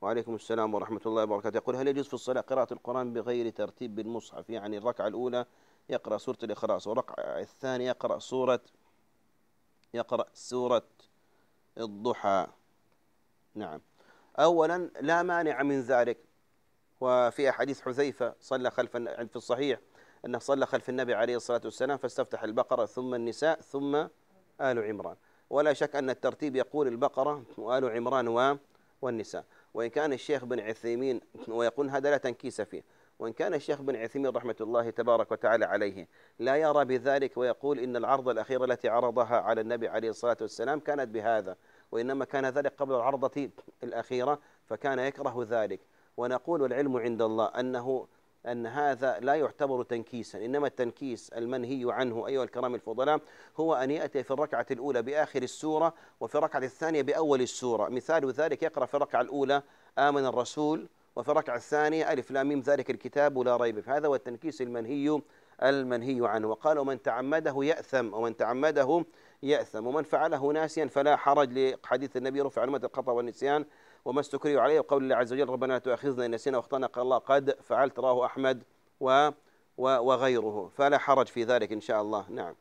وعليكم السلام ورحمة الله وبركاته يقول هل يجوز في الصلاة قراءة القرآن بغير ترتيب بالمصحف يعني الركعة الأولى يقرأ سورة الإخلاص والركعة الثانية يقرأ سورة يقرأ سورة الضحى نعم أولا لا مانع من ذلك وفي أحاديث حذيفة صلى خلف يعني في الصحيح أنه صلى خلف النبي عليه الصلاة والسلام فاستفتح البقرة ثم النساء ثم آل عمران ولا شك أن الترتيب يقول البقرة وآل عمران والنساء وإن كان الشيخ بن عثيمين ويقول هذا لا تنكيس فيه وإن كان الشيخ بن عثيمين رحمة الله تبارك وتعالى عليه لا يرى بذلك ويقول إن العرض الأخيرة التي عرضها على النبي عليه الصلاة والسلام كانت بهذا وإنما كان ذلك قبل العرضة الأخيرة فكان يكره ذلك ونقول العلم عند الله أنه أن هذا لا يعتبر تنكيسا إنما التنكيس المنهي عنه أيها الكرام الفضلاء هو أن يأتي في الركعة الأولى بآخر السورة وفي الركعة الثانية بأول السورة مثال ذلك يقرأ في الركعة الأولى آمن الرسول وفي الركعة الثانية ألف لاميم ذلك الكتاب ولا ريب فيه هذا هو التنكيس المنهي المنهي عنه وقال ومن تعمده يأثم ومن تعمده يأثم ومن فعله ناسيا فلا حرج لحديث النبي رفع علمة القطع والنسيان وما استكرهوا عليه وقول الله عز وجل ربنا لا تؤاخذنا إن نسينا واخطأنا قال الله قد فعلت رواه أحمد و وغيره فلا حرج في ذلك إن شاء الله نعم